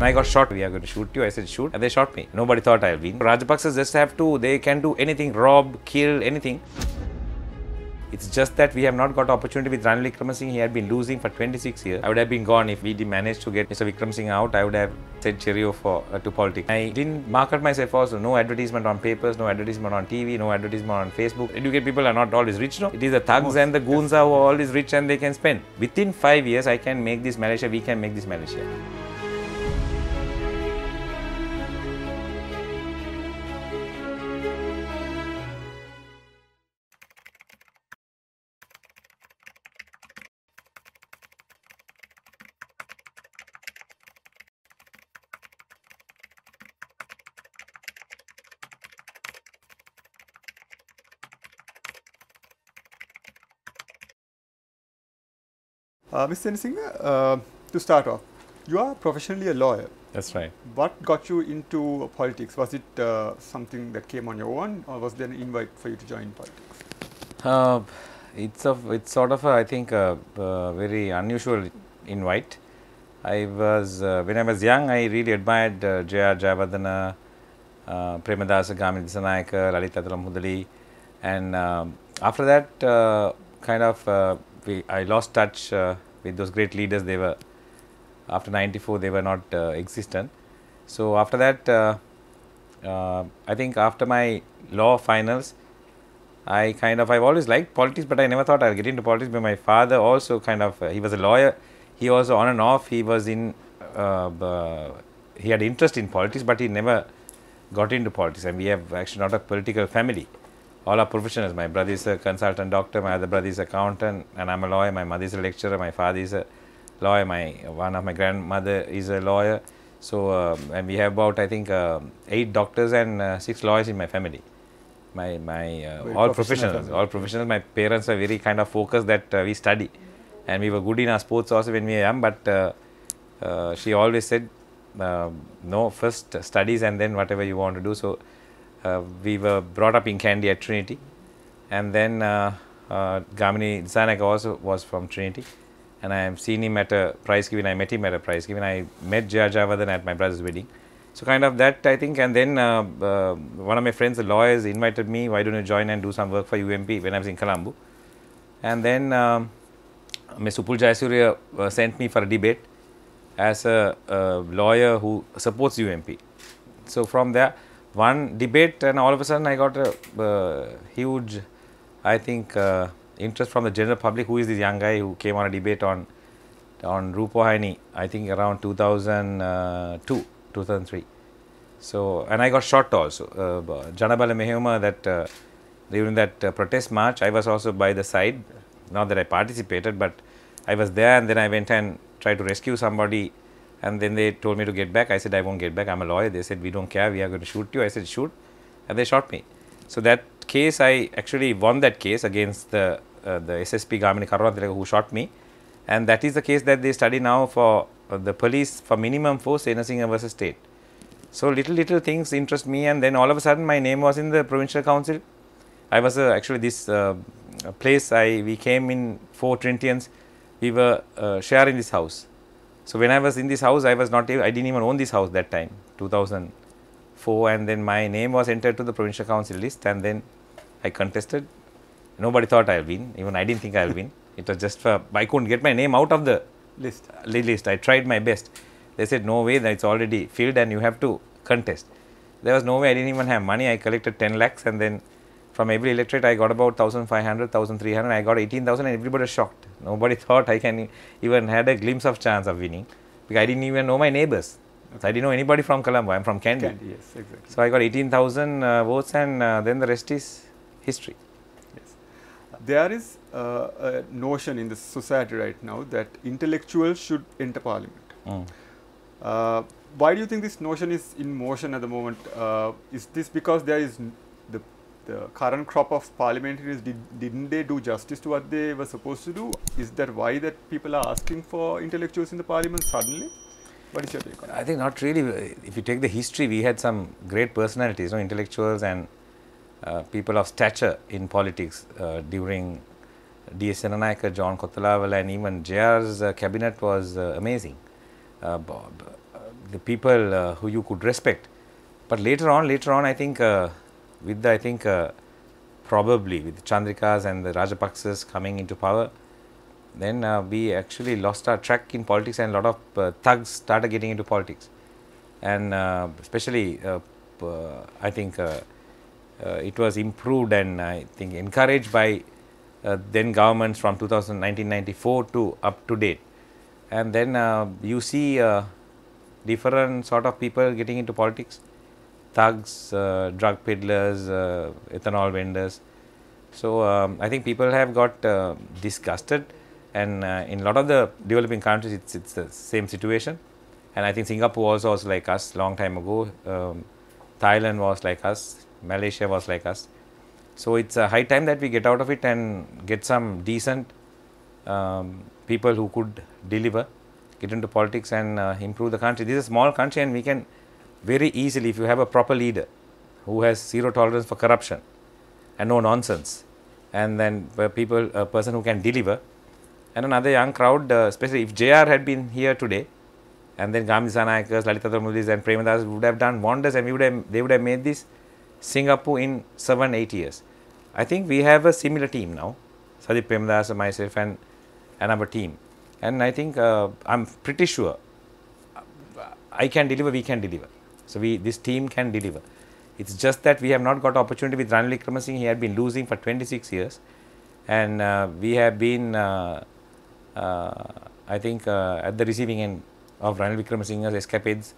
And I got shot. We are going to shoot you. I said, shoot. And they shot me. Nobody thought I'll win. Rajapaksas just have to, they can do anything, rob, kill, anything. It's just that we have not got opportunity with Ranil Vikramasinghe. He had been losing for 26 years. I would have been gone if we managed to get Mr. Vikramasinghe out. I would have said cheerio for uh, to politics. I didn't market myself also. No advertisement on papers, no advertisement on TV, no advertisement on Facebook. Educated people are not always rich. No, it is the thugs and the goons are always rich and they can spend. Within five years, I can make this Malaysia. We can make this Malaysia. Mr. Singh, uh, to start off, you are professionally a lawyer. That's right. What got you into politics? Was it uh, something that came on your own, or was there an invite for you to join politics? Uh, it's a, it's sort of a, I think a, a very unusual invite. I was uh, when I was young, I really admired uh, J.R. Jayavardhana, uh, Premadasa Gamindisanayaka, Mudali, and um, after that, uh, kind of uh, we, I lost touch with those great leaders they were after 94 they were not uh, existent. So, after that uh, uh, I think after my law finals I kind of I've always liked politics but I never thought I'll get into politics but my father also kind of he was a lawyer he also on and off he was in he had interest in politics but he never got into politics and we have actually not a political family all our professionals. My brother is a consultant doctor, my other brother is accountant, and I'm a lawyer. My mother is a lecturer, my father is a lawyer, my one of my grandmother is a lawyer. So, uh, and we have about I think uh, eight doctors and uh, six lawyers in my family. My my uh, all professional professionals, family. all professionals. My parents are very kind of focused that uh, we study, and we were good in our sports also when we were young. But uh, she always said, um, no, first studies and then whatever you want to do. So uh, we were brought up in Kandy at Trinity and then uh, uh, Gamini Zanak also was from Trinity and I have seen him at a prize giving, I met him at a prize giving, I met Jaya Javadhan at my brother's wedding. So kind of that I think and then uh, uh, one of my friends the lawyers invited me why don't you join and do some work for UMP when I was in Colombo and then um, Ms. Upul Jayasurya uh, sent me for a debate as a lawyer who supports UMP. So from there one debate and all of a sudden I got a uh, huge, I think, uh, interest from the general public. Who is this young guy who came on a debate on on Rupohaini, I think around 2002, uh, 2003. So, and I got shot also. Uh, Janabala Mehuma, that uh, during that uh, protest march, I was also by the side. Not that I participated, but I was there and then I went and tried to rescue somebody and then they told me to get back. I said, I won't get back. I'm a lawyer. They said, we don't care. We are going to shoot you. I said, shoot. And they shot me. So that case, I actually won that case against the uh, the SSP Gamini Karunathiraga who shot me. And that is the case that they study now for uh, the police for minimum force, Senasinghe versus state. So little, little things interest me and then all of a sudden my name was in the provincial council. I was uh, actually this uh, place, I we came in four Trentians, we were uh, sharing this house. So, when I was in this house, I was not, I did not even own this house that time, 2004 and then my name was entered to the provincial council list and then I contested. Nobody thought I will win. even I did not think I will win. It was just for, uh, I could not get my name out of the list. list. I tried my best. They said, no way, that it's already filled and you have to contest. There was no way, I did not even have money. I collected 10 lakhs and then from every electorate, I got about 1,500, 1,300. I got 18,000 and everybody was shocked. Nobody thought I can even had a glimpse of chance of winning because I didn't even know my neighbors. Okay. So I didn't know anybody from Colombo. I'm from Kandy. Kandy yes, exactly. So I got 18,000 uh, votes and uh, then the rest is history. Yes. There is uh, a notion in the society right now that intellectuals should enter parliament. Mm. Uh, why do you think this notion is in motion at the moment? Uh, is this because there is the current crop of parliamentarians did, didn't they do justice to what they were supposed to do? Is that why that people are asking for intellectuals in the parliament suddenly? What is your take on? I think not really. If you take the history, we had some great personalities, you know, intellectuals and uh, people of stature in politics uh, during D.S. Nanaika, John Kothalavala, and even J.R.'s uh, cabinet was uh, amazing. Bob, uh, the people uh, who you could respect. But later on, later on, I think with the, I think uh, probably with Chandrikas and the Rajapaksas coming into power, then uh, we actually lost our track in politics and a lot of uh, thugs started getting into politics. And uh, especially, uh, I think it was improved and I think encouraged by then governments from 1994 to up to date. And then you see different sort of people getting into politics thugs, uh, drug peddlers, uh, ethanol vendors. So um, I think people have got uh, disgusted, and uh, in a lot of the developing countries, it's it's the same situation. And I think Singapore also was like us long time ago. Um, Thailand was like us. Malaysia was like us. So it's a high time that we get out of it and get some decent um, people who could deliver, get into politics and uh, improve the country. This is a small country, and we can very easily if you have a proper leader who has zero tolerance for corruption and no nonsense and then people a person who can deliver and another young crowd uh, especially if JR had been here today and then Gandhi Sanayakas, Lalita and premadas would have done wonders and we would have, they would have made this Singapore in 7-8 years. I think we have a similar team now, Sadip and myself and, and our team and I think uh, I am pretty sure uh, I can deliver, we can deliver. So, we this team can deliver. It is just that we have not got opportunity with Ranil Wickremesinghe. He had been losing for 26 years and uh, we have been, uh, uh, I think, uh, at the receiving end of Ranil Wickremesinghe's escapades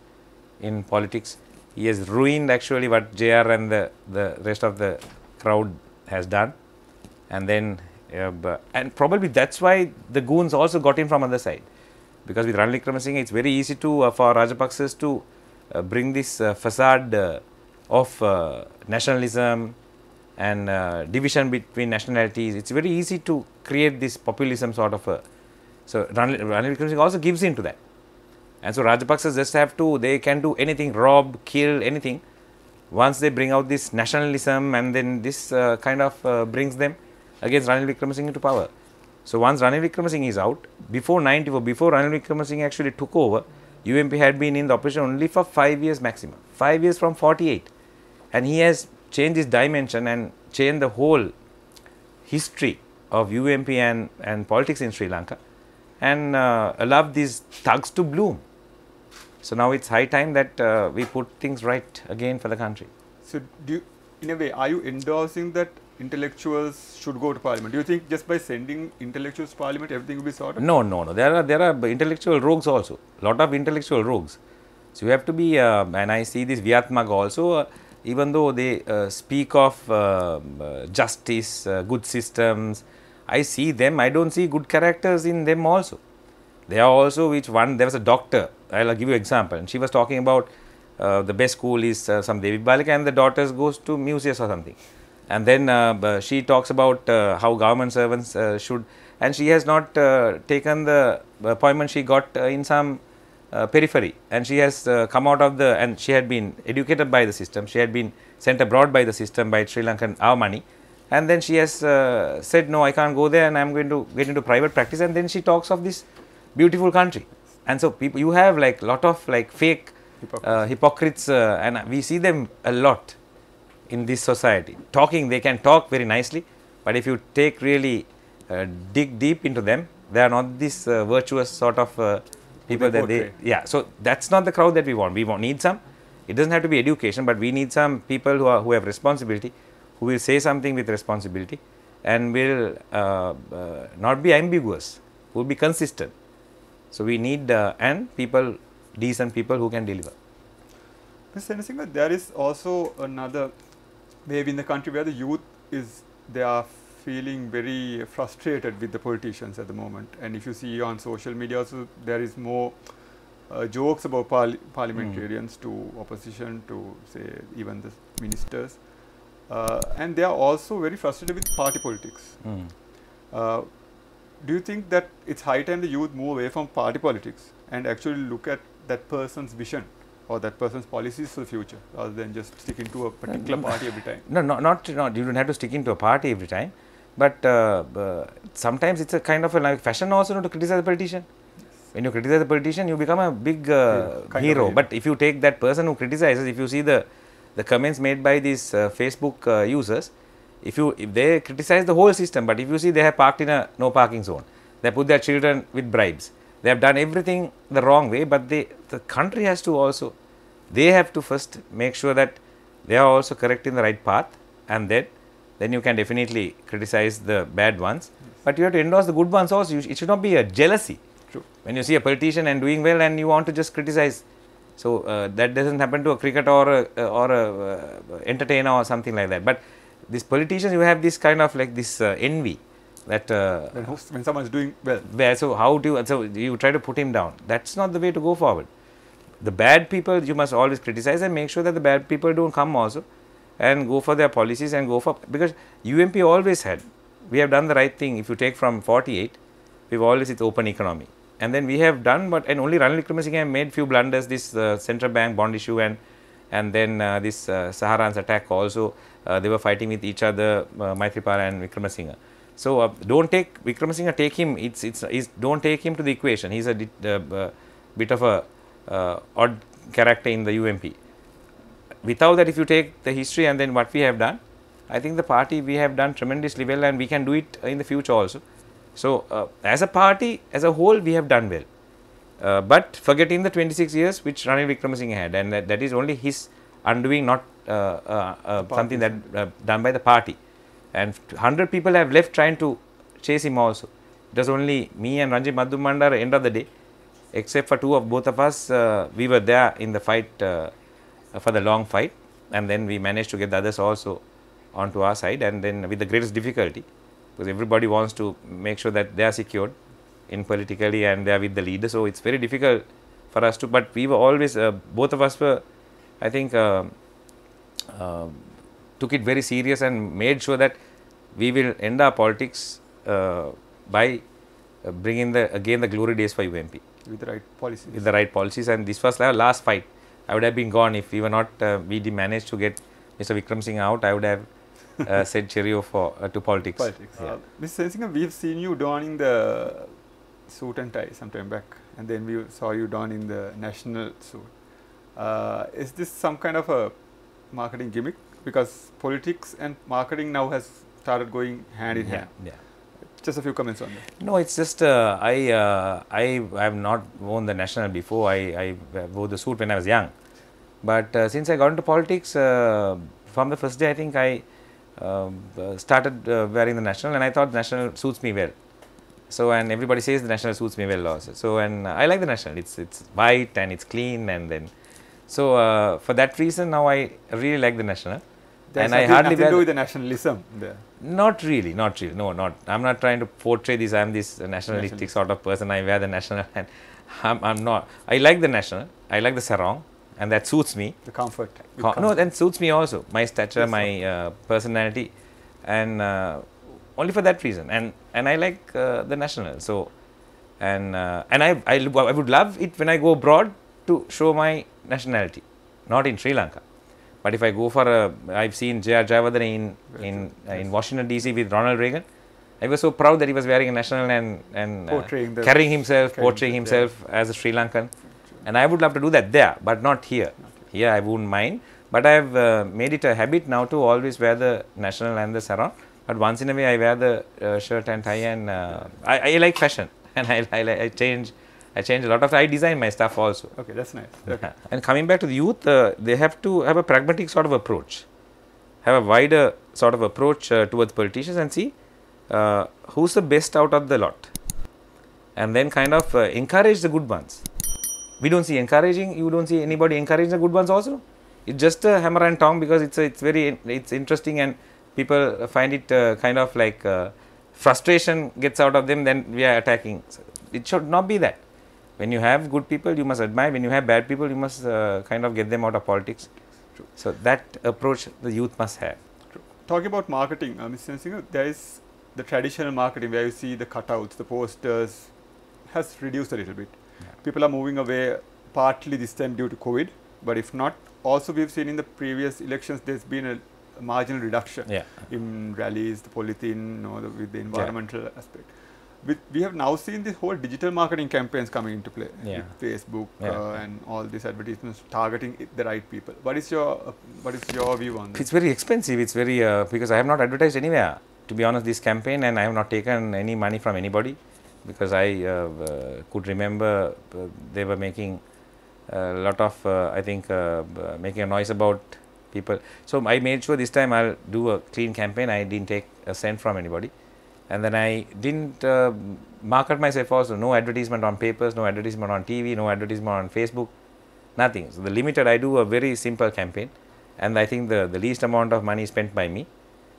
in politics. He has ruined actually what JR and the, the rest of the crowd has done. And then, uh, and probably that's why the goons also got in from other side. Because with Ranil Wickremesinghe, it's very easy to uh, for Rajapaksas to uh, bring this uh, facade uh, of nationalism and division between nationalities. It's very easy to create this populism sort of. A, so Ranil, Ranil also gives in to that. And so Rajapaksa just have to, they can do anything, rob, kill, anything. Once they bring out this nationalism and then this uh, kind of uh, brings them against Ranil Wickremesinghe to power. So once Ranil Wickremesinghe is out, before 94, before Ranil Wickremesinghe actually took over, UMP had been in the operation only for 5 years maximum, 5 years from 48 and he has changed his dimension and changed the whole history of UMP and, and politics in Sri Lanka and uh, allowed these thugs to bloom. So now it's high time that uh, we put things right again for the country. So do you, in a way, are you endorsing that intellectuals should go to parliament? Do you think just by sending intellectuals to parliament, everything will be sorted? No, no, no. There are there are intellectual rogues also. Lot of intellectual rogues. So you have to be, uh, and I see this Vyatmaga also. Uh, even though they uh, speak of uh, uh, justice, uh, good systems, I see them. I don't see good characters in them also. They are also which one. There was a doctor. I'll give you example. And she was talking about the best school is some Devi Balika, and the daughters goes to Museus or something. And then uh, she talks about uh, how government servants uh, should, and she has not uh, taken the appointment she got uh, in some uh, periphery. And she has come out of the, and she had been educated by the system, she had been sent abroad by the system by Sri Lankan our money. And then she has said, no, I can't go there and I am going to get into private practice. And then she talks of this beautiful country. And so people, you have like lot of like fake hypocrites, hypocrites and we see them a lot in this society. Talking, they can talk very nicely, but if you take really uh, dig deep into them, they are not this uh, virtuous sort of uh, people they that portray. they. Yeah, so that's not the crowd that we want. We want, need some. It doesn't have to be education, but we need some people who are who have responsibility, who will say something with responsibility, and will uh, uh, not be ambiguous. will be consistent. So we need uh, and people, decent people who can deliver. Mr. Singh, there is also another maybe in the country where the youth is they are feeling very frustrated with the politicians at the moment and if you see on social media also there is more uh, jokes about parliamentarians mm. to opposition to say even the ministers uh, and they are also very frustrated with party politics. Mm. Uh, do you think that it's high time the youth move away from party politics and actually look at that person's vision? or that person's policies for the future rather than just sticking to a particular uh, party every time? No, no not, not, you don't have to stick into a party every time. But uh, uh, sometimes it's a kind of a like fashion also to criticize a politician. When you criticize a politician, you become a big uh, yeah, hero. But if you take that person who criticizes, if you see the, the comments made by these uh, Facebook uh, users, if you if they criticize the whole system, but if you see they have parked in a no parking zone, they put their children with bribes, they have done everything the wrong way. But they, the country has to also they have to first make sure that they are also correct in the right path and then then you can definitely criticize the bad ones yes. but you have to endorse the good ones also it should not be a jealousy True. when you see a politician and doing well and you want to just criticize so uh, that doesn't happen to a cricketer or a, uh, or a uh, entertainer or something like that but these politicians you have this kind of like this uh, envy that uh, when, when someone is doing well. well so how do you so you try to put him down that's not the way to go forward the bad people you must always criticize and make sure that the bad people don't come also and go for their policies and go for because UMP always had we have done the right thing. If you take from 48, we've always it's open economy, and then we have done but and only Ranil Wickremesinghe made few blunders. This uh, central bank bond issue and and then uh, this uh, Saharans attack also uh, they were fighting with each other, uh, Maitripala and Wickremesinghe. So uh, don't take Wickremesinghe, take him. It's it's, it's don't take him to the equation. He's a uh, bit of a uh, odd character in the UMP. Without that if you take the history and then what we have done, I think the party we have done tremendously well and we can do it in the future also. So, uh, as a party as a whole we have done well, uh, but forgetting the 26 years which Ranil Vikramasinghe had and that, that is only his undoing not uh, uh, uh, something that done by the party and 100 people have left trying to chase him also. It was only me and Ranjit Madhumandar end of the day except for two of both of us, uh, we were there in the fight uh, for the long fight, and then we managed to get the others also onto our side, and then with the greatest difficulty, because everybody wants to make sure that they are secured in politically and they are with the leader. So it's very difficult for us to. But we were always uh, both of us were, I think, uh, uh, took it very serious and made sure that we will end our politics uh, by bringing the again the glory days for UMP with the right policies. With the right policies and this was our last fight. I would have been gone if we were not, uh, we managed to get Mr. Vikram Singh out, I would have uh, said cheerio for, uh, to politics. Politics. Yeah. Uh, Mr. Singh, we have seen you donning the suit and tie some time back and then we saw you donning the national suit. Uh, is this some kind of a marketing gimmick? Because politics and marketing now has started going hand in yeah, hand. Yeah. Just a few comments on that. No, it's just uh, I uh, I have not worn the national before. I, I wore the suit when I was young, but uh, since I got into politics uh, from the first day, I think I um, uh, started uh, wearing the national, and I thought the national suits me well. So and everybody says the national suits me well also. So and I like the national. It's it's white and it's clean and then so for that reason now I really like the national. There's and I hardly nothing to do with the nationalism. There. Not really, not really. No, not. I'm not trying to portray this. I'm this nationalistic sort of person. I wear the national, and I'm, I'm, not. I like the national. I like the sarong, and that suits me. The comfort. Com comfort. No, that suits me also. My stature, yes, my uh, personality, and uh, only for that reason. And and I like uh, the national. So, and uh, and I, I I would love it when I go abroad to show my nationality, not in Sri Lanka. But if I go for a, I've seen J.R. Jayawardene in in uh, in Washington D.C. with Ronald Reagan. I was so proud that he was wearing a national and and uh, the, carrying himself, portraying himself yeah. as a Sri Lankan, and I would love to do that there, but not here. Not here. here I wouldn't mind, but I have uh, made it a habit now to always wear the national and the sarong. But once in a way, I wear the uh, shirt and tie, and uh, I, I like fashion, and I, I, I change I change a lot of. I design my stuff also. Okay, that's nice. Okay. and coming back to the youth, uh, they have to have a pragmatic sort of approach, have a wider sort of approach uh, towards politicians, and see uh, who's the best out of the lot, and then kind of uh, encourage the good ones. We don't see encouraging. You don't see anybody encouraging the good ones also. It's just a hammer and tongue because it's it's very it's interesting and people find it uh, kind of like uh, frustration gets out of them. Then we are attacking. So it should not be that when you have good people, you must admire. When you have bad people, you must uh, kind of get them out of politics. True. So that approach the youth must have. True. Talking about marketing, uh, Mr. Singh, there is the traditional marketing where you see the cutouts, the posters, has reduced a little bit. Yeah. People are moving away partly this time due to COVID, but if not, also we've seen in the previous elections there's been a, marginal reduction yeah. in rallies, the polythene, you know, the, with the environmental yeah. aspect with we have now seen this whole digital marketing campaigns coming into play yeah. facebook yeah. Uh, and all these advertisements targeting the right people what is your uh, what is your view on this it's very expensive it's very uh, because i have not advertised anywhere to be honest this campaign and i have not taken any money from anybody because i uh, uh, could remember uh, they were making a lot of i think making a noise about people so i made sure this time i'll do a clean campaign i didn't take a cent from anybody and then I didn't uh, market myself also, no advertisement on papers, no advertisement on TV, no advertisement on Facebook, nothing. So, the limited I do a very simple campaign and I think the, the least amount of money spent by me.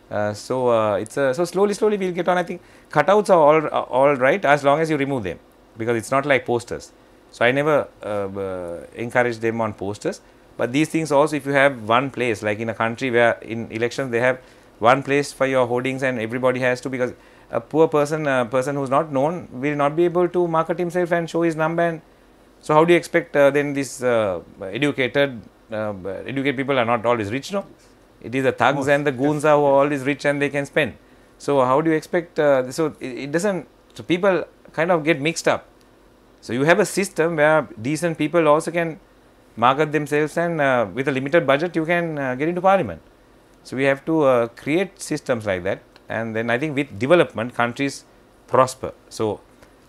Uh, so, uh, it's a, uh, so slowly, slowly we will get on. I think cutouts are all, uh, all right as long as you remove them because it's not like posters. So, I never uh, encourage them on posters. But these things also if you have one place like in a country where in elections they have one place for your hoardings and everybody has to because a poor person, a person who's not known, will not be able to market himself and show his number. And so, how do you expect uh, then these uh, educated, uh, educated people are not always rich, no? It is the thugs Most, and the goons are always rich and they can spend. So, how do you expect, uh, so it, it doesn't, so people kind of get mixed up. So, you have a system where decent people also can market themselves and uh, with a limited budget you can uh, get into parliament. So, we have to create systems like that and then I think with development countries prosper. So,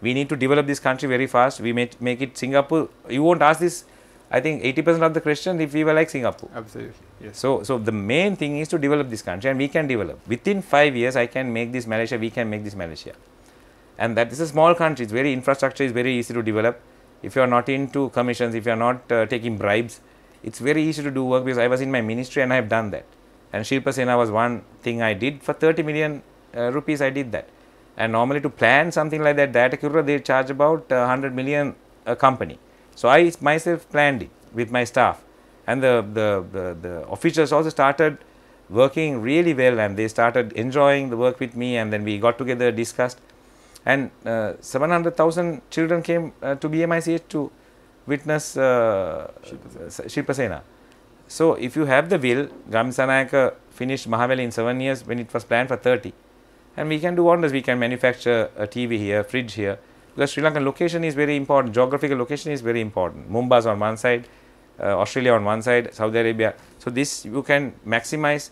we need to develop this country very fast, we may make it Singapore, you won't ask this I think 80 percent of the question if we were like Singapore. Absolutely. Yes. So, so the main thing is to develop this country and we can develop. Within 5 years I can make this Malaysia, we can make this Malaysia. And that is a small country, it's very infrastructure is very easy to develop. If you are not into commissions, if you are not uh, taking bribes, it's very easy to do work because I was in my ministry and I have done that. And Shilpa Sena was one thing I did for 30 million uh, rupees, I did that. And normally to plan something like that, that Acura, they charge about uh, 100 million a company. So I myself planned it with my staff. And the, the, the, the officials also started working really well and they started enjoying the work with me and then we got together, discussed and uh, 700,000 children came uh, to BMICH to witness uh, Shilpa Sena. So, if you have the will, Ramsanayaka finished Mahavali in 7 years when it was planned for 30. And we can do wonders, we can manufacture a TV here, fridge here, because Sri Lankan location is very important, geographical location is very important. Mumbai's on one side, uh, Australia on one side, Saudi Arabia. So, this you can maximize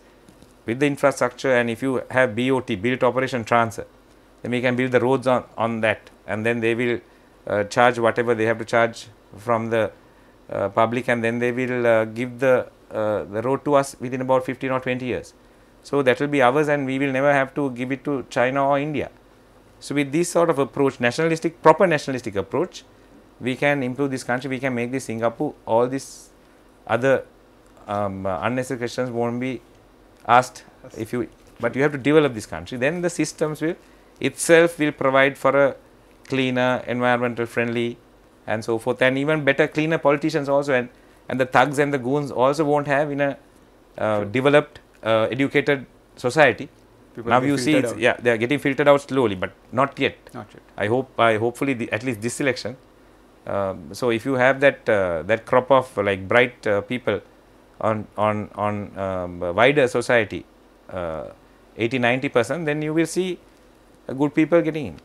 with the infrastructure and if you have BOT, built operation transfer, then we can build the roads on, on that and then they will uh, charge whatever they have to charge from the uh, public and then they will uh, give the, uh, the road to us within about 15 or 20 years. So, that will be ours and we will never have to give it to China or India. So, with this sort of approach, nationalistic, proper nationalistic approach, we can improve this country, we can make this Singapore, all these other um, uh, unnecessary questions won't be asked if you, but you have to develop this country, then the systems will itself will provide for a cleaner, environmental friendly and so forth and even better cleaner politicians also and, and the thugs and the goons also won't have in a uh, sure. developed uh, educated society. People now you see, it's, yeah, they are getting filtered out slowly, but not yet. Not yet. I hope, I hopefully, the, at least this election. Um, so if you have that uh, that crop of like bright uh, people on on on um, wider society, uh, 80 90 percent, then you will see good people getting in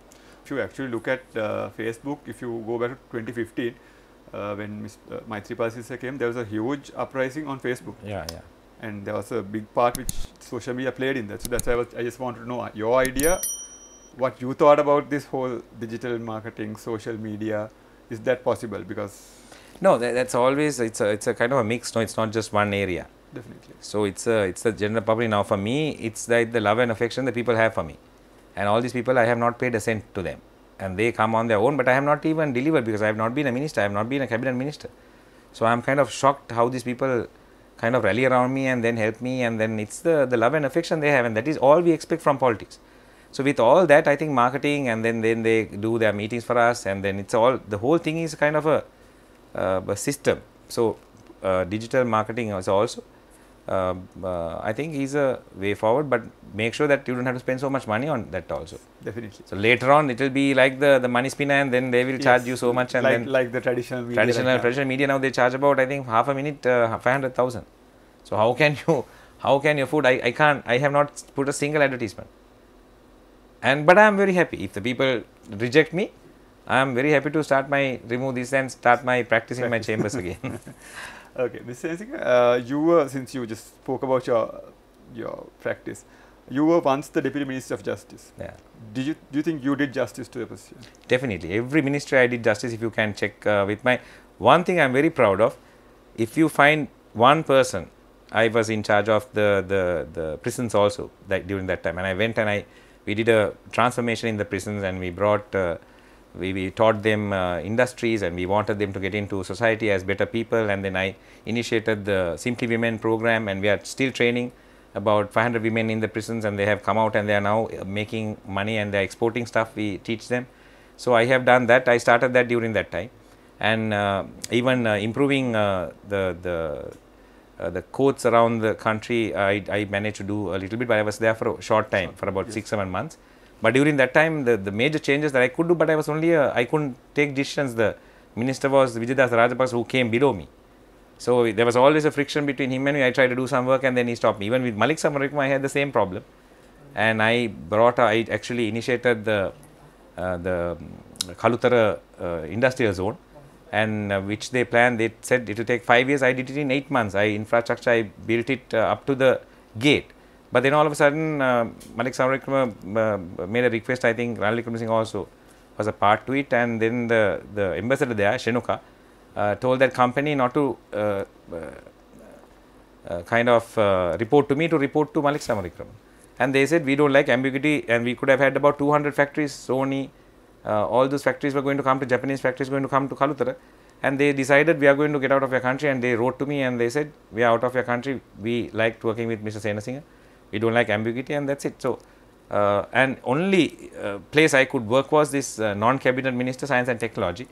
if you actually look at uh, Facebook, if you go back to 2015, uh, when my Uh, passes came, there was a huge uprising on Facebook. Yeah, yeah. And there was a big part which social media played in that. So that's why I, was, I just wanted to know uh, your idea, what you thought about this whole digital marketing, social media. Is that possible? Because no, that, that's always it's a it's a kind of a mix. No, it's not just one area. Definitely. So it's a it's the general public now. For me, it's like the love and affection that people have for me and all these people I have not paid a cent to them and they come on their own but I have not even delivered because I have not been a minister, I have not been a cabinet minister. So I am kind of shocked how these people kind of rally around me and then help me and then it's the, the love and affection they have and that is all we expect from politics. So with all that I think marketing and then, then they do their meetings for us and then it's all the whole thing is kind of a, uh, a system. So uh, digital marketing is also um, uh, I think is a way forward, but make sure that you don't have to spend so much money on that also. Definitely. So later on, it will be like the, the money spinner, and then they will yes. charge you so much, and like, then like the traditional media traditional right traditional media now they charge about I think half a minute uh, five hundred thousand. So how can you how can your food? I, I can't I have not put a single advertisement. And but I am very happy if the people reject me. I am very happy to start my remove this and start my practicing right. my chambers again. Okay, Mister Sensing, uh, you were, since you just spoke about your, your practice, you were once the Deputy Minister of Justice. Yeah. Do you, do you think you did justice to the position? Definitely. Every ministry I did justice, if you can check uh, with my, one thing I am very proud of, if you find one person I was in charge of the, the, the prisons also that during that time and I went and I we did a transformation in the prisons and we brought uh, we, we taught them uh, industries and we wanted them to get into society as better people and then I initiated the Simply Women program and we are still training about 500 women in the prisons and they have come out and they are now uh, making money and they are exporting stuff we teach them. So I have done that, I started that during that time and uh, even uh, improving uh, the, the uh, the courts around the country I, I managed to do a little bit but I was there for a short time for about six seven months but during that time, the, the major changes that I could do, but I was only, I couldn't take decisions. The minister was Vijayadas Rajapaksa who came below me. So, there was always a friction between him and me. I tried to do some work and then he stopped me. Even with Malik Samarikma, I had the same problem. And I brought, I actually initiated the, uh, the um, Kalutara uh, industrial zone and uh, which they planned, they said it will take 5 years, I did it in 8 months. I infrastructure, I built it uh, up to the gate. But then all of a sudden, uh, Malik Samarakrama uh, uh made a request, I think Ranalik Singh also was a part to it and then the, the ambassador there, Shenuka, uh, told that company not to uh, uh kind of uh, report to me, to report to Malik Samarakrama. And they said, we don't like ambiguity and we could have had about 200 factories, Sony, all those factories were going to come to Japanese factories going to come to Kalutara and they decided we are going to get out of your country and they wrote to me and they said, we are out of your country, we liked working with Mr. Singh we do not like ambiguity and that is it. So, uh, and only uh, place I could work was this uh, non-cabinet minister science and technology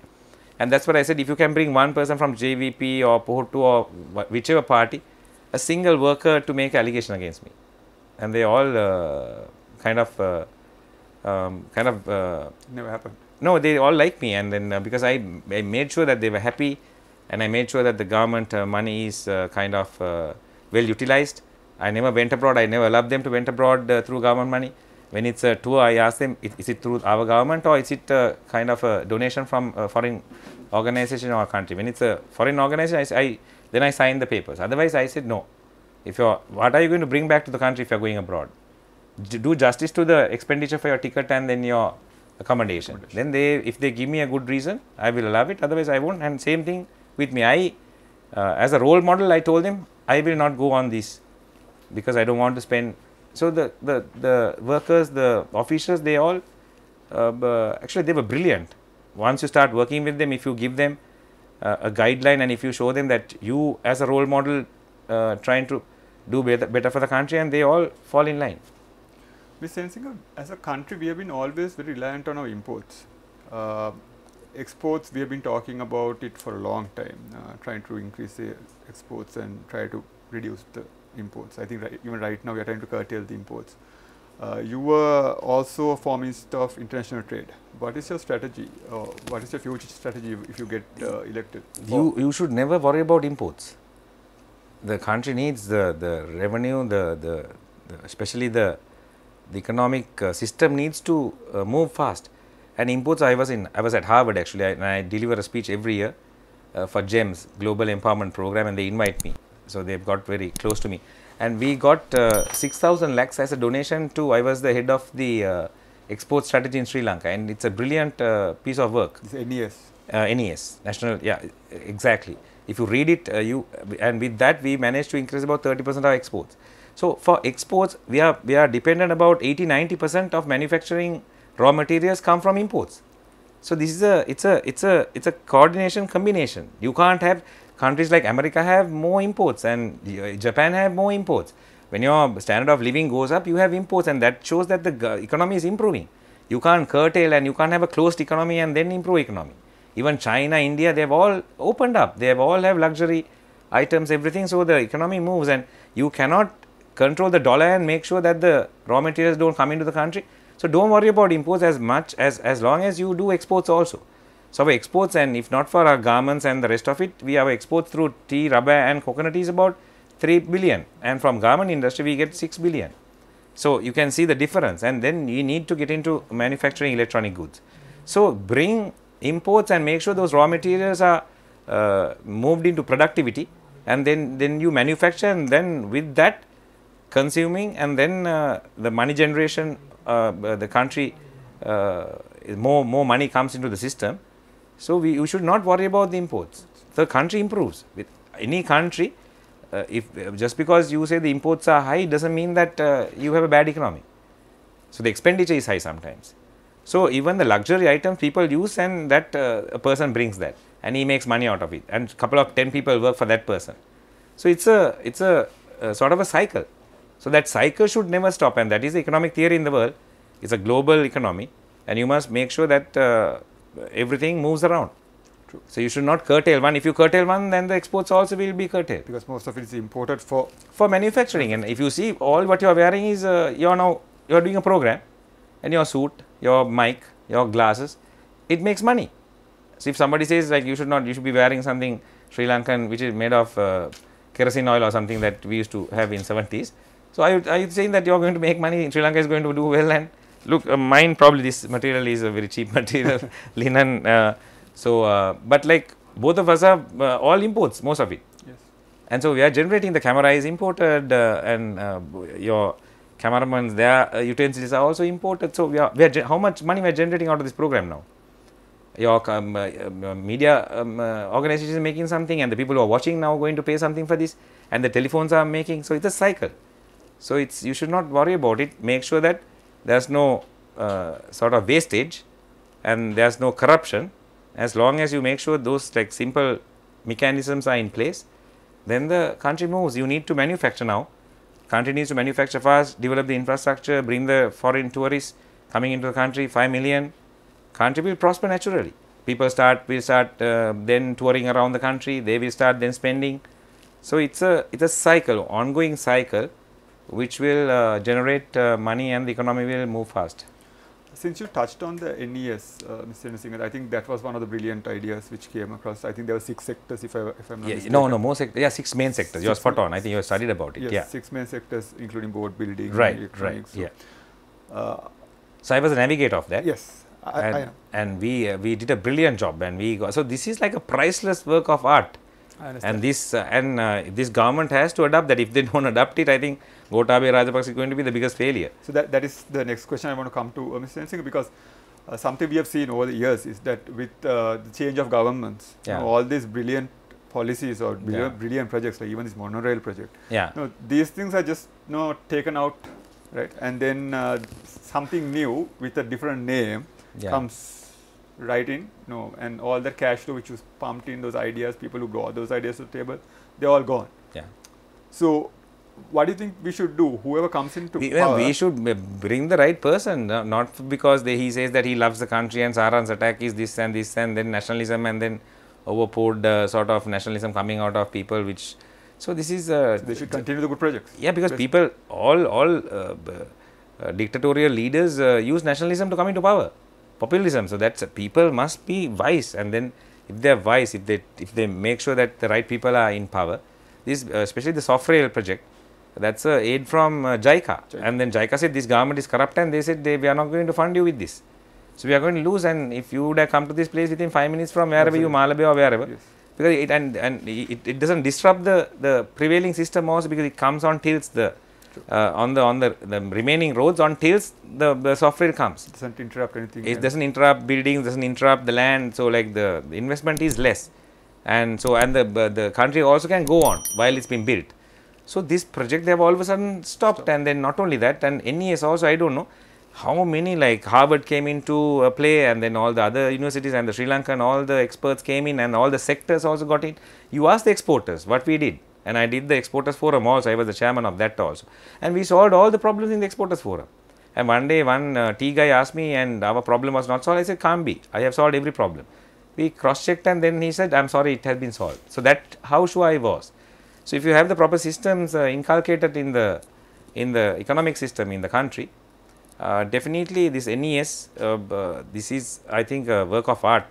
and that is what I said if you can bring one person from JVP or Pohotu or whichever party a single worker to make allegation against me and they all uh, kind of uh, um, kind of uh, never happened. No, they all like me and then because I, I made sure that they were happy and I made sure that the government money is kind of well utilized I never went abroad. I never allowed them to went abroad uh, through government money. When it's a tour, I ask them, is it through our government or is it uh, kind of a donation from a uh, foreign organization or country? When it's a foreign organization, I, I, then I sign the papers. Otherwise, I said no. If you're, what are you going to bring back to the country if you're going abroad? do justice to the expenditure for your ticket and then your accommodation. accommodation. Then they, if they give me a good reason, I will allow it. Otherwise, I won't. And same thing with me. I, uh, as a role model, I told them I will not go on these because I don't want to spend. So the the the workers, the officials, they all uh, actually they were brilliant. Once you start working with them, if you give them uh, a guideline and if you show them that you as a role model uh, trying to do better, better for the country, and they all fall in line. Mr. are as a country, we have been always very reliant on our imports uh, exports we have been talking about it for a long time uh, trying to increase the exports and try to reduce the imports. I think right, even right now we are trying to curtail the imports. Uh, you were also a formist of international trade. What is your strategy? Uh, what is your future strategy if you get uh, elected? You, you should never worry about imports. The country needs the, the revenue, the, the, the especially the, the economic uh, system needs to uh, move fast. And imports, I was in, I was at Harvard actually, I, and I deliver a speech every year uh, for GEMS, Global Empowerment Program, and they invite me. So, they have got very close to me and we got uh, 6000 lakhs as a donation to, I was the head of the uh, export strategy in Sri Lanka and it is a brilliant uh, piece of work. It's NES. Uh, NES, national, yeah, exactly. If you read it, uh, you and with that we managed to increase about 30 percent of exports. So, for exports, we are, we are dependent about 80-90 percent of manufacturing raw materials come from imports. So, this is a, it's a, it's a, it's a coordination combination. You can't have countries like America have more imports and Japan have more imports. When your standard of living goes up, you have imports and that shows that the economy is improving. You can't curtail and you can't have a closed economy and then improve economy. Even China, India, they have all opened up. They have all have luxury items, everything. So, the economy moves and you cannot control the dollar and make sure that the raw materials don't come into the country. So, don't worry about imports as much as, as long as you do exports also. So, our exports and if not for our garments and the rest of it, we have exports through tea, rubber and coconut is about 3 billion and from garment industry we get 6 billion. So, you can see the difference and then you need to get into manufacturing electronic goods. So, bring imports and make sure those raw materials are uh, moved into productivity and then, then you manufacture and then with that consuming and then uh, the money generation, uh, the country, uh, more, more money comes into the system so, we you should not worry about the imports. The country improves with any country. Uh, if uh, just because you say the imports are high, doesn't mean that uh, you have a bad economy. So the expenditure is high sometimes. So even the luxury items people use, and that uh, a person brings that, and he makes money out of it, and couple of ten people work for that person. So it's a it's a sort of a cycle. So that cycle should never stop, and that is the economic theory in the world. It's a global economy, and you must make sure that uh, everything moves around. True. So you should not curtail one. If you curtail one, then the exports also will be curtailed. Because most of it is imported for for manufacturing. And if you see, all what you are wearing is uh, you are now you are doing a program, and your suit, your mic, your glasses, it makes money. So if somebody says like you should not, you should be wearing something Sri Lankan which is made of uh, kerosene oil or something that we used to have in 70s. So are you, are you saying that you are going to make money? Sri Lanka is going to do well and Look, uh, mine probably this material is a very cheap material, linen. Uh, so, uh, but like both of us are uh, all imports, most of it. Yes. And so we are generating the camera is imported, uh, and uh, your cameramen's their utensils are also imported. So we are, we are how much money we are generating out of this program now? Your um, um media um, organization is making something, and the people who are watching now are going to pay something for this, and the telephones are making. So it's a cycle. So it's you should not worry about it. Make sure that there is no uh, sort of wastage and there is no corruption as long as you make sure those like simple mechanisms are in place then the country moves you need to manufacture now country needs to manufacture fast develop the infrastructure bring the foreign tourists coming into the country 5 million country will prosper naturally people start will start uh, then touring around the country they will start then spending so it's a it's a cycle ongoing cycle which will uh, generate uh, money and the economy will move fast. Since you touched on the NES, uh, Mr. Nisinger, I think that was one of the brilliant ideas which came across. I think there were six sectors, if I if I'm not yeah, mistaken. No, no, more sectors. Yeah, six main sectors. you are spot on. I think you have studied about it. Yes, yeah. six main sectors, including board building, right, Right, so, yeah. Uh, so I was a navigator of that. Yes, I, and, I and we uh, we did a brilliant job, and we got, so this is like a priceless work of art and this uh, and uh, this government has to adopt that. If they don't adopt it, I think Gotabaya Rajapaksa is going to be the biggest failure. So that, that is the next question I want to come to, uh, Mr. Singh, because uh, something we have seen over the years is that with uh, the change of governments, yeah. you know, all these brilliant policies or brilliant, yeah. brilliant, projects, like even this monorail project, yeah. you know, these things are just you know, taken out, right? And then uh, something new with a different name yeah. comes write in no and all the cash flow which was pumped in those ideas people who brought those ideas to the table they're all gone yeah so what do you think we should do whoever comes into we, power, we should uh, bring the right person uh, not because they, he says that he loves the country and saran's attack is this and this and then nationalism and then overpoured uh, sort of nationalism coming out of people which so this is uh, so they should continue the good projects yeah because people all all uh, uh dictatorial leaders use nationalism to come into power populism. So, that is people must be wise and then if they are wise, if they if they make sure that the right people are in power, this uh, especially the soft rail project, that is a aid from uh, JICA. JICA. and then JICA said this government is corrupt and they said they we are not going to fund you with this. So, we are going to lose and if you would have come to this place within 5 minutes from wherever Absolutely. you Malabe or wherever, yes. because it and, and it, it does not disrupt the, the prevailing system also because it comes on tilts the uh, on the on the, the remaining roads on the, the software comes doesn't interrupt anything it doesn't interrupt buildings doesn't interrupt the land so like the, the investment is less and so and the the country also can go on while it's being built so this project they have all of a sudden stopped and then not only that and nes also i don't know how many like harvard came into uh, play and then all the other universities and the sri lanka and all the experts came in and all the sectors also got it you ask the exporters what we did and I did the exporters forum also, I was the chairman of that also. And we solved all the problems in the exporters forum. And one day one uh, tea guy asked me and our problem was not solved, I said can't be, I have solved every problem. We cross checked and then he said I am sorry it has been solved. So that how sure I was. So if you have the proper systems uh, inculcated in the in the economic system in the country, uh, definitely this NES, uh, this is I think a work of art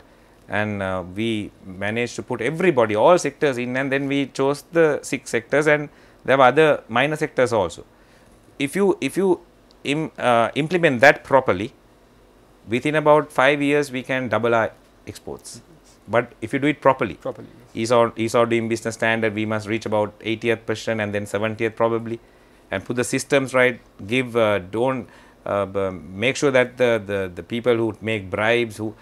and uh, we managed to put everybody, all sectors in and then we chose the six sectors and there were other minor sectors also. If you, if you Im, uh, implement that properly, within about 5 years we can double our exports. But if you do it properly, properly yes. ESOR, ESOR doing business standard, we must reach about 80th percent and then 70th probably and put the systems right, give, uh, don't, uh, make sure that the, the, the people who make bribes, who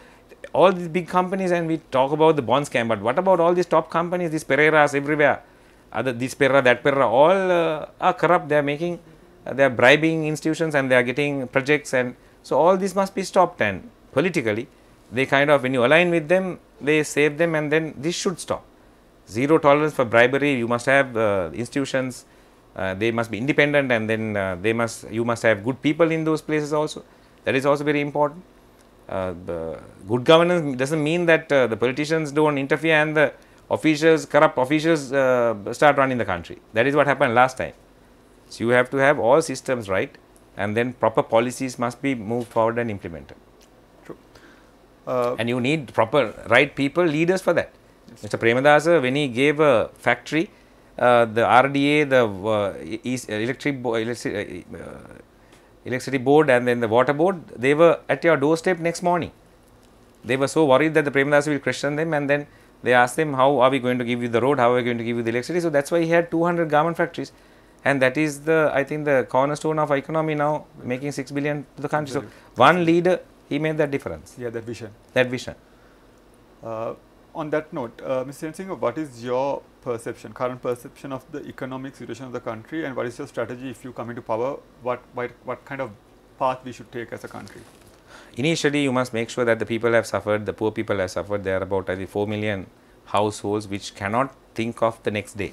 all these big companies and we talk about the bond scam, but what about all these top companies, these Pereiras everywhere, other, this Pereira, that Pereira, all uh, are corrupt, they are making, uh, they are bribing institutions and they are getting projects and so all this must be stopped and politically they kind of, when you align with them, they save them and then this should stop. Zero tolerance for bribery, you must have uh, institutions, uh, they must be independent and then uh, they must, you must have good people in those places also. That is also very important. Uh, good governance doesn't mean that uh, the politicians don't interfere and the officials, corrupt officials uh, start running the country. That is what happened last time. So, you have to have all systems right and then proper policies must be moved forward and implemented. True. Uh, and you need proper right people, leaders for that. Mr. Premadasa, when he gave a factory, uh, the RDA, the uh, electric, electric electricity board and then the water board, they were at your doorstep next morning. They were so worried that the minister will question them and then they asked them, how are we going to give you the road, how are we going to give you the electricity. So, that is why he had 200 garment factories and that is the, I think the cornerstone of economy now making 6 billion to the country. So, one leader, he made that difference. Yeah, that vision. That vision. Uh, on that note, uh, Mr. Singh, what is your perception, current perception of the economic situation of the country and what is your strategy if you come into power, what, what, what kind of path we should take as a country? Initially, you must make sure that the people have suffered, the poor people have suffered. There are about I think, 4 million households which cannot think of the next day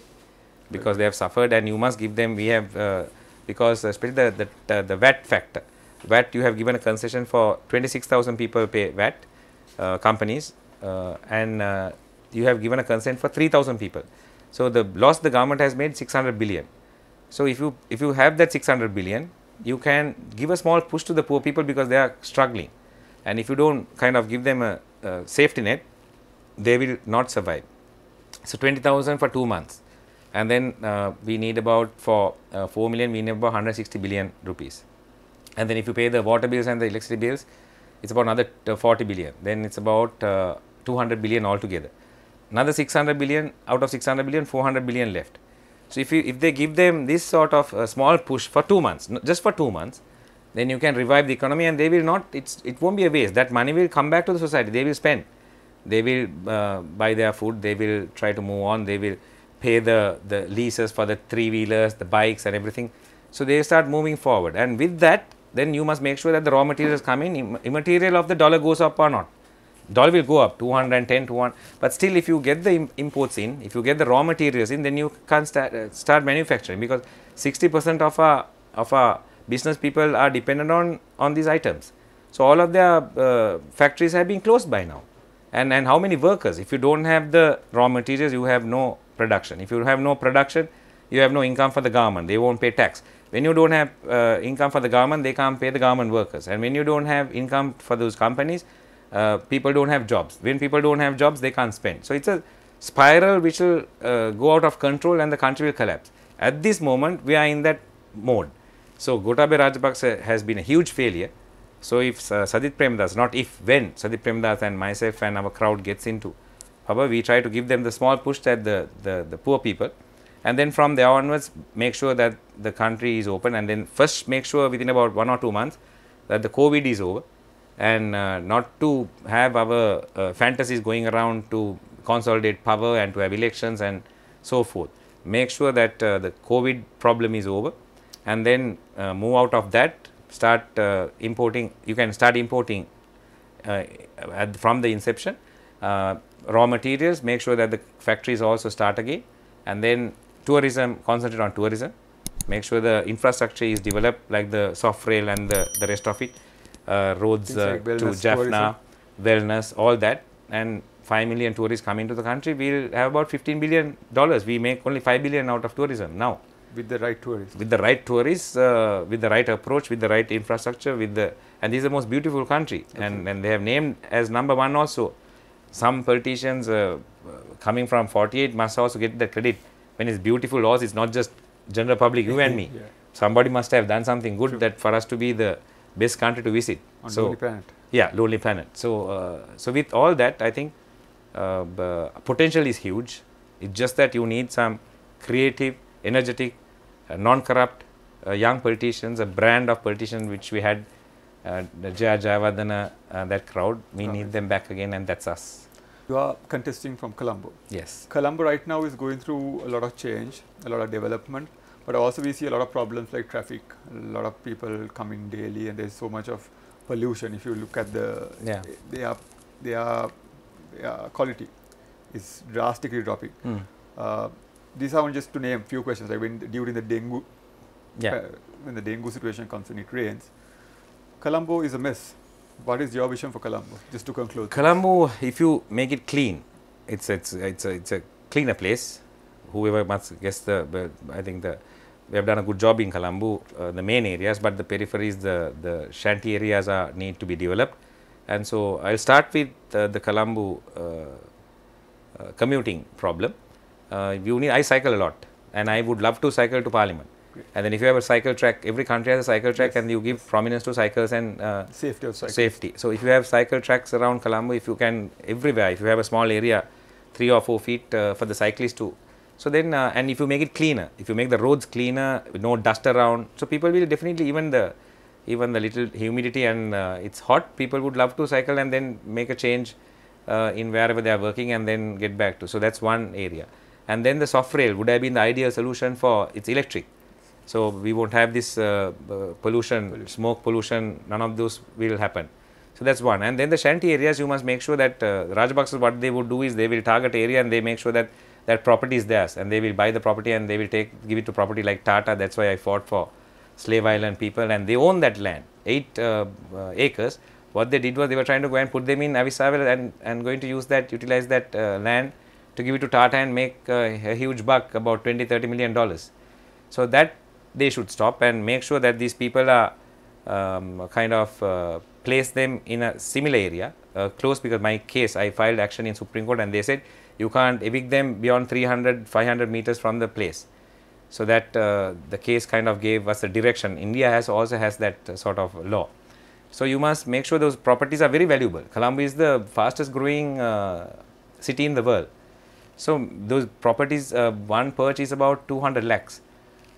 because right. they have suffered and you must give them, we have, uh, because especially the, the, the VAT factor, VAT you have given a concession for 26,000 people pay VAT uh, companies uh, and uh, you have given a consent for 3000 people. So, the loss the government has made 600 billion. So, if you if you have that 600 billion, you can give a small push to the poor people because they are struggling. And if you do not kind of give them a, a safety net, they will not survive. So, 20,000 for 2 months and then uh, we need about for uh, 4 million we need about 160 billion rupees and then if you pay the water bills and the electricity bills it's about another uh, 40 billion then it's about uh, 200 billion altogether another 600 billion out of 600 billion 400 billion left so if you if they give them this sort of uh, small push for 2 months just for 2 months then you can revive the economy and they will not it's it won't be a waste that money will come back to the society they will spend they will uh, buy their food they will try to move on they will pay the the leases for the three wheelers the bikes and everything so they start moving forward and with that then you must make sure that the raw materials come in immaterial of the dollar goes up or not dollar will go up 210 to 1 but still if you get the imports in if you get the raw materials in then you can't start, uh, start manufacturing because 60 percent of our of our business people are dependent on on these items so all of their uh, factories have been closed by now and and how many workers if you don't have the raw materials you have no production if you have no production you have no income for the government they won't pay tax when you don't have uh, income for the government they can't pay the government workers and when you don't have income for those companies uh, people do not have jobs. When people do not have jobs, they can't spend. So, it is a spiral which will uh, go out of control and the country will collapse. At this moment, we are in that mode. So, Gotabe Rajapaksa has been a huge failure. So, if uh, Sadit Premdas, not if, when Sadit Premdas and myself and our crowd gets into power, we try to give them the small push that the, the, the poor people and then from there onwards make sure that the country is open and then first make sure within about one or two months that the COVID is over and uh, not to have our uh, fantasies going around to consolidate power and to have elections and so forth. Make sure that uh, the COVID problem is over and then uh, move out of that, start uh, importing, you can start importing uh, at, from the inception raw materials, make sure that the factories also start again and then tourism, concentrate on tourism, make sure the infrastructure is developed like the soft rail and the, the rest of it. Uh, roads like uh, to Jaffna, tourism. wellness, all that, and 5 million tourists come into the country, we'll have about 15 billion dollars. We make only 5 billion out of tourism now. With the right tourists. With the right tourists, uh, with the right approach, with the right infrastructure, with the and this is the most beautiful country, okay. and and they have named as number one also. Some politicians uh, coming from 48 must also get the credit. When it's beautiful laws, it's not just general public, you and me. Yeah. Somebody must have done something good True. that for us to be the best country to visit. On so, Lonely Planet. Yeah, Lonely Planet. So, uh, so with all that, I think uh, potential is huge. It's just that you need some creative, energetic, uh, non-corrupt uh, young politicians, a brand of politicians which we had, uh, Jaya Jayavardhana, uh, that crowd. We okay. need them back again, and that's us. You are contesting from Colombo. Yes. Colombo right now is going through a lot of change, a lot of development. But also we see a lot of problems like traffic, a lot of people coming daily and there is so much of pollution. If you look at the, yeah. they are, they are, quality is drastically dropping. Mm. Uh, these are just to name few questions like when during the dengue, yeah. uh, when the dengue situation comes and it rains, Colombo is a mess. What is your vision for Colombo? Just to conclude. Colombo, if you make it clean, it's it's it's a, it's a cleaner place. Whoever must guess the, I think the we have done a good job in Kalambu, uh, the main areas, but the peripheries, the, the shanty areas are need to be developed. And so, I will start with uh, the Kalambu uh, uh, commuting problem. Uh, you need, I cycle a lot and I would love to cycle to parliament. Great. And then if you have a cycle track, every country has a cycle track yes. and you give prominence to cycles and uh, safety of cycles. Safety. So, if you have cycle tracks around Kalambu, if you can everywhere, if you have a small area, three or four feet for the cyclist to so then, uh, and if you make it cleaner, if you make the roads cleaner, no dust around, so people will definitely even the even the little humidity and uh, it's hot, people would love to cycle and then make a change uh, in wherever they are working and then get back to. So that's one area. And then the soft rail would have been the ideal solution for it's electric. So we won't have this uh, uh, pollution, pollution, smoke pollution, none of those will happen. So that's one. And then the shanty areas, you must make sure that uh, what they would do is they will target area and they make sure that that property is theirs and they will buy the property and they will take give it to property like Tata. That's why I fought for slave island people and they own that land, eight uh, uh, acres. What they did was they were trying to go and put them in Avisaval and, and going to use that, utilize that uh, land to give it to Tata and make uh, a huge buck, about 20, 30 million dollars. So that they should stop and make sure that these people are um, kind of uh, place them in a similar area, uh, close because my case, I filed action in Supreme Court and they said you can't evict them beyond 300, 500 meters from the place. So that uh, the case kind of gave us a direction. India has also has that uh, sort of law. So you must make sure those properties are very valuable. Colombo is the fastest growing uh, city in the world. So those properties, uh, one perch is about 200 lakhs.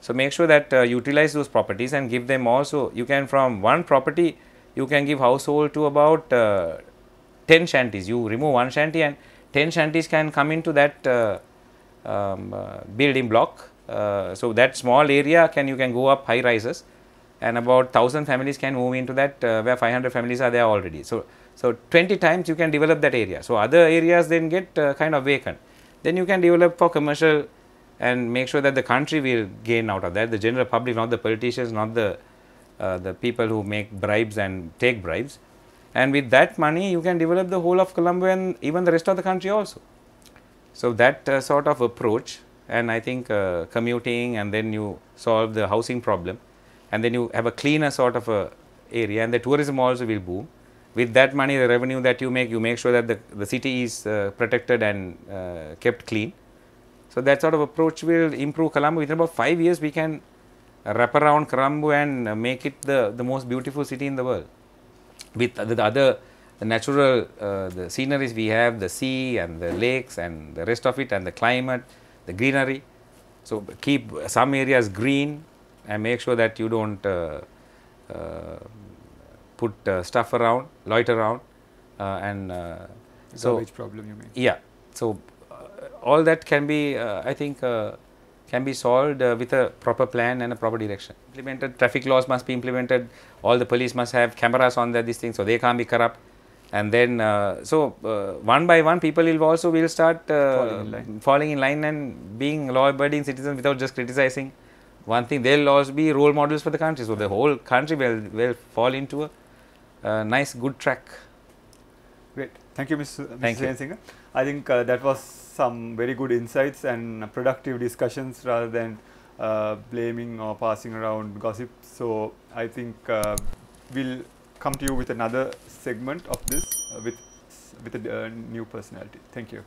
So make sure that uh, utilize those properties and give them also, you can from one property, you can give household to about uh, 10 shanties. You remove one shanty and 10 shanties can come into that uh, um, uh, building block. Uh, so, that small area can you can go up high rises and about 1000 families can move into that uh, where 500 families are there already. So, so 20 times you can develop that area. So, other areas then get kind of vacant. Then you can develop for commercial and make sure that the country will gain out of that, the general public, not the politicians, not the uh, the people who make bribes and take bribes, and with that money, you can develop the whole of Colombo and even the rest of the country also. So, that uh, sort of approach and I think uh, commuting and then you solve the housing problem and then you have a cleaner sort of a area and the tourism also will boom. With that money, the revenue that you make, you make sure that the, the city is uh, protected and uh, kept clean. So, that sort of approach will improve Colombo. Within about 5 years, we can wrap around Colombo and make it the, the most beautiful city in the world with, the other natural uh, the sceneries we have, the sea and the lakes and the rest of it and the climate, the greenery. So, keep some areas green and make sure that you do not uh, uh, put uh, stuff around, loiter around uh, and uh, so. Garbage problem you mean? Yeah. So, all that can be I think can be solved uh, with a proper plan and a proper direction. Implemented traffic laws must be implemented. All the police must have cameras on their, these things, so they can't be corrupt. And then, uh, so uh, one by one, people will also will start uh, falling in, line. falling in line and being law-abiding citizens without just criticizing one thing. They'll also be role models for the country, so the whole country will will fall into a nice, good track. Great. Thank you, Mr. Uh, Thank Mr. Thank I think uh, that was some very good insights and productive discussions rather than uh, blaming or passing around gossip. So I think uh, we'll come to you with another segment of this uh, with with a uh, new personality. Thank you.